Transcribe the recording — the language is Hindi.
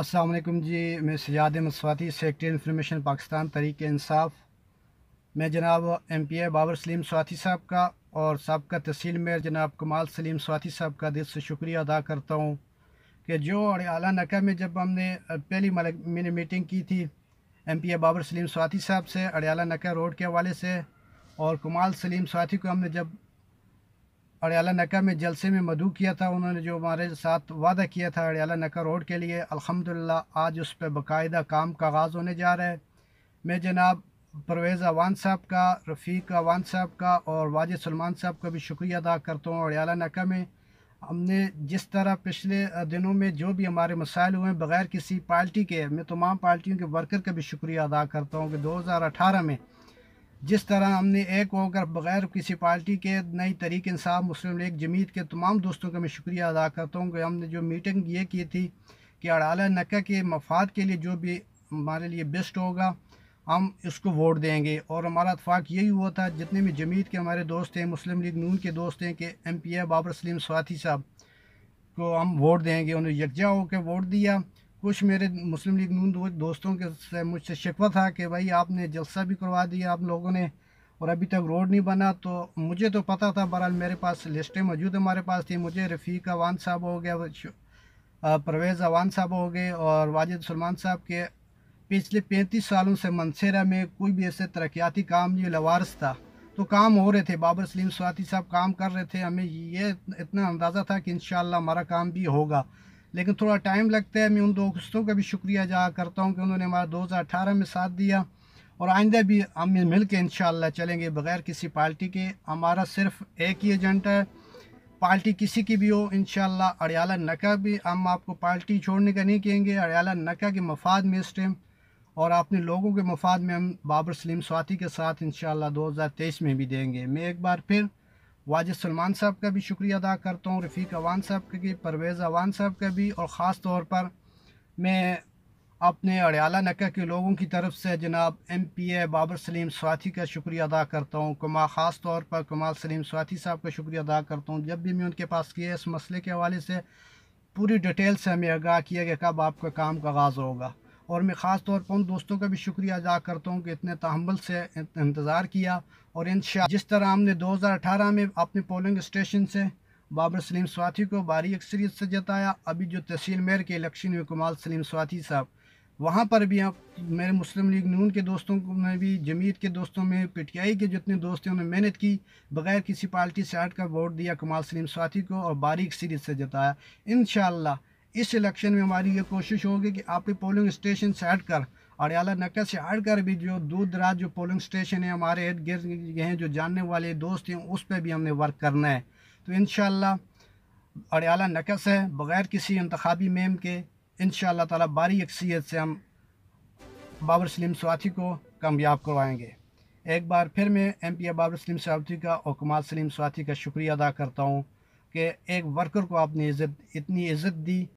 असलम जी मैं सजाद मसवाती सेक्रेटरी इन्फॉर्मेशन पाकिस्तान तरीक इंसाफ मैं जनाब M P A Babar Saleem Swati साहब का और सबका तहसील मेयर जनाब कमाल सलीम स्वाति साहब का दिल से शुक्रिया अदा करता हूँ कि जो और अला नका में जब हमने पहली मैंने मीटिंग की थी M P A Babar Saleem Swati साहब से अड़ियाला नका रोड के हवाले से और कमाल सलीम स्वाथी को हमने जब अड़ियाला नका में जलसे में मधु किया था उन्होंने जो हमारे साथ वादा किया था अड़ियाला नका रोड के लिए अल्हम्दुलिल्लाह आज उस पर बाकायदा काम का आगाज़ होने जा रहा है मैं जनाब परवेज़ अवान साहब का रफ़ीक अवान साहब का और वाजिद सलमान साहब का भी शुक्रिया अदा करता हूँ अड़ियाला नका में हमने जिस तरह पिछले दिनों में जो भी हमारे मसाइल हुए हैं बग़ैर किसी पार्टी के मैं तमाम पार्टियों के वर्कर का भी शुक्रिया अदा करता हूँ कि अठारह में जिस तरह हमने एक होकर बगैर किसी पार्टी के नई तरीक इंसाफ मुस्लिम लीग जमीत के तमाम दोस्तों का मैं शुक्रिया अदा करता हूँ कि हमने जो मीटिंग ये की थी कि अड़ाला नक्का के मफाद के लिए जो भी हमारे लिए बेस्ट होगा हम इसको वोट देंगे और हमारा इतफाक़ यही हुआ था जितने भी जमीत के हमारे दोस्त हैं मुस्लिम लीग नून के दोस्त हैं कि M P A Babar Saleem Swati साहब को हम वोट देंगे उन्हें यकजा होकर वोट दिया कुछ मेरे मुस्लिम लीग नून दोस्तों के से मुझसे शिकवा था कि भाई आपने जलसा भी करवा दिया आप लोगों ने और अभी तक रोड नहीं बना तो मुझे तो पता था बहरहाल मेरे पास लिस्टें मौजूद हमारे पास थी मुझे रफ़ीक अवान साहब हो गया परवेज़ अवान साहब हो गए और वाजिद सलमान साहब के पिछले पैंतीस सालों से मनसरा में कोई भी ऐसे तरक्याती काम ये लवारस था तो काम हो रहे थे बाबर सलीम स्वाति साहब काम कर रहे थे हमें ये इतना अंदाज़ा था कि इन हमारा काम भी होगा लेकिन थोड़ा टाइम लगता है मैं उन दोस्तों का भी शुक्रिया अदा करता हूँ कि उन्होंने हमारा अठारह में साथ दिया और आइंदा भी हम मिल के इन चलेंगे बग़ैर किसी पार्टी के हमारा सिर्फ एक ही एजेंडा है पार्टी किसी की भी हो इन अड़ियाला नका भी हम आपको पार्टी छोड़ने का नहीं कहेंगे अड़ियाला नका के मफाद में इस टाइम और अपने लोगों के मफाद में हम बाबर सलीम स्वाति के साथ इन दो हज़ार तेईस में भी देंगे मैं एक बार फिर वाजिद सलमान साहब का भी शुक्रिया अदा करता हूँ रफ़ीक अवान साहब का भी परवेज़ अवान साहब का भी और ख़ास तौर पर मैं अपने अड़ियाला नका के लोगों की तरफ से जनाब M P A Babar Saleem Swati का शुक्रिया अदा करता हूँ कमा ख़ास तौर पर कमाल सलीम स्वाथी साहब का शुक्रिया अदा करता हूँ जब भी मैं उनके पास किया इस मसले के हवाले से पूरी डिटेल से हमें आगाह किया गया कब आपका काम का आगाज़ होगा और मैं ख़ास तौर पर उन दोस्तों का भी शुक्रिया अदा करता हूँ कि इतने तहमल से इंतज़ार किया और इन जिस तरह हमने 2018 में अपने पोलिंग स्टेशन से बाबर सलीम स्वाथी को भारी अक्सरियत से जताया अभी जो तहसील मेयर के इलेक्शन में कुमाल सलीम स्वाथी साहब वहाँ पर भी आप मेरे मुस्लिम लीग नून के दोस्तों में भी जमीत के दोस्तों में पीटीआई के जितने दोस्त हैं उन्होंने मेहनत की बगैर किसी पार्टी से हट कर वोट दिया कमाल सलीम स्वाथी को और बारीक सीरीज से जताया इन इस इलेक्शन में हमारी ये कोशिश होगी कि आपकी पोलिंग स्टेशन से हट कर अड़ियाला नक्का से हट कर भी जो दूर दराज जो पोलिंग स्टेशन है हमारे इर्द गिर्द हैं जो जानने वाले दोस्त हैं उस पर भी हमने वर्क करना है तो इन अड़ियाला नकद से बग़ैर किसी इंतबी मेम के इन ताला बारी अक्सीत से हम बाबर सलीम स्वाथी को कामयाब करवाएँगे एक बार फिर मैं M P A Babar Saleem Swati का और कमाल सलीम स्वाथी का शुक्रिया अदा करता हूँ कि एक वर्कर को आपने इज़्ज़त इतनी इज़्ज़त दी